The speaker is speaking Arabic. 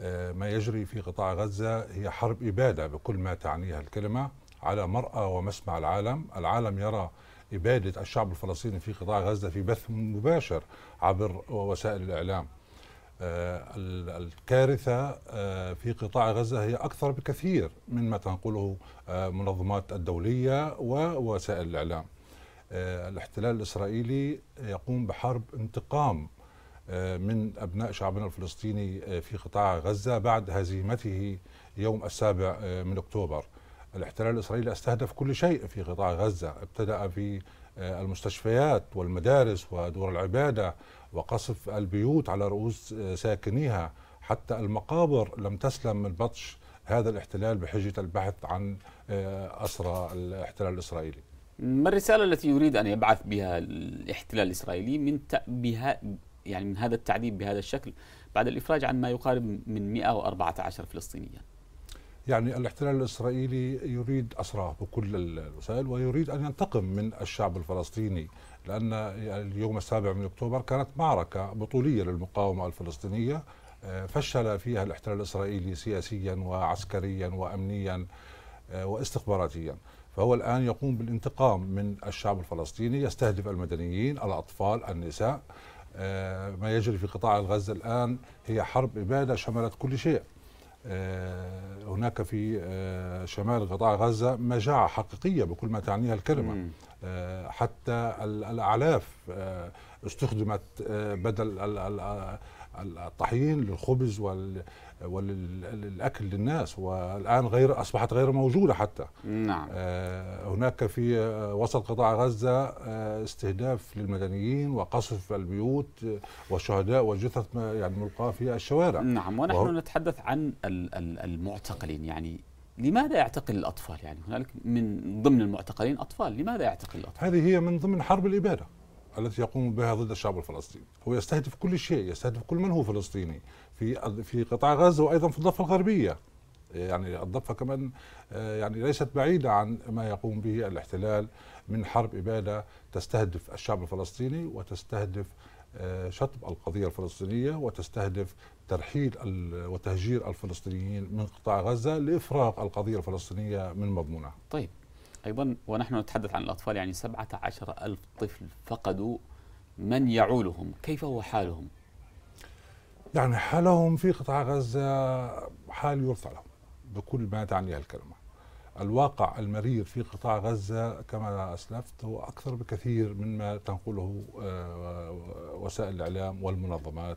آه، ما يجري في قطاع غزة هي حرب إبادة بكل ما تعنيها الكلمة على مرأى ومسمع العالم العالم يرى إبادة الشعب الفلسطيني في قطاع غزة في بث مباشر عبر وسائل الإعلام آه، الكارثة آه، في قطاع غزة هي أكثر بكثير مما تنقله منظمات الدولية ووسائل الإعلام الاحتلال الإسرائيلي يقوم بحرب انتقام من أبناء شعبنا الفلسطيني آه، في قطاع غزة بعد هزيمته يوم السابع آه، من أكتوبر الاحتلال الإسرائيلي استهدف كل شيء في قطاع غزة ابتدأ في آه، المستشفيات والمدارس ودور العبادة وقصف البيوت على رؤوس ساكنيها حتى المقابر لم تسلم من بطش هذا الاحتلال بحجة البحث عن أسرى الاحتلال الإسرائيلي ما الرسالة التي يريد أن يبعث بها الاحتلال الإسرائيلي من بها يعني من هذا التعذيب بهذا الشكل بعد الإفراج عن ما يقارب من 114 فلسطينيا يعني الاحتلال الإسرائيلي يريد أسراه بكل الوسائل ويريد أن ينتقم من الشعب الفلسطيني لأن اليوم السابع من أكتوبر كانت معركة بطولية للمقاومة الفلسطينية آه، فشل فيها الاحتلال الإسرائيلي سياسيا وعسكريا وأمنيا آه، واستخباراتيا فهو الآن يقوم بالانتقام من الشعب الفلسطيني يستهدف المدنيين الأطفال النساء آه، ما يجري في قطاع غزة الآن هي حرب إبادة شملت كل شيء آه، هناك في آه، شمال قطاع غزة مجاعة حقيقية بكل ما تعنيها الكلمة حتى الأعلاف استخدمت آه، بدل الطحين للخبز وللاكل للناس والان غير اصبحت غير موجوده حتى نعم آه، هناك في آه، وسط قطاع غزه استهداف للمدنيين وقصف البيوت والشهداء والجثث يعني ملقاه في الشوارع نعم ونحن و... نتحدث عن المعتقلين يعني لماذا يعتقل الاطفال يعني هنالك من ضمن المعتقلين اطفال لماذا يعتقل الاطفال هذه هي من ضمن حرب الاباده التي يقوم بها ضد الشعب الفلسطيني هو يستهدف كل شيء يستهدف كل من هو فلسطيني في في قطاع غزه وايضا في الضفه الغربيه يعني الضفه كمان آه، يعني ليست بعيده عن ما يقوم به الاحتلال من حرب اباده تستهدف الشعب الفلسطيني وتستهدف آه، شطب القضيه الفلسطينيه وتستهدف ترحيل وتهجير الفلسطينيين من قطاع غزه لافراغ القضيه الفلسطينيه من مضمونها. طيب أيضا ونحن نتحدث عن الأطفال يعني سبعة عشر ألف طفل فقدوا من يعولهم كيف هو حالهم؟ يعني حالهم في قطاع غزة حال يرفع لهم بكل ما تعنيه الكلمة الواقع المرير في قطاع غزة كما أسلفت هو أكثر بكثير مما تنقله آه، وسائل الإعلام والمنظمات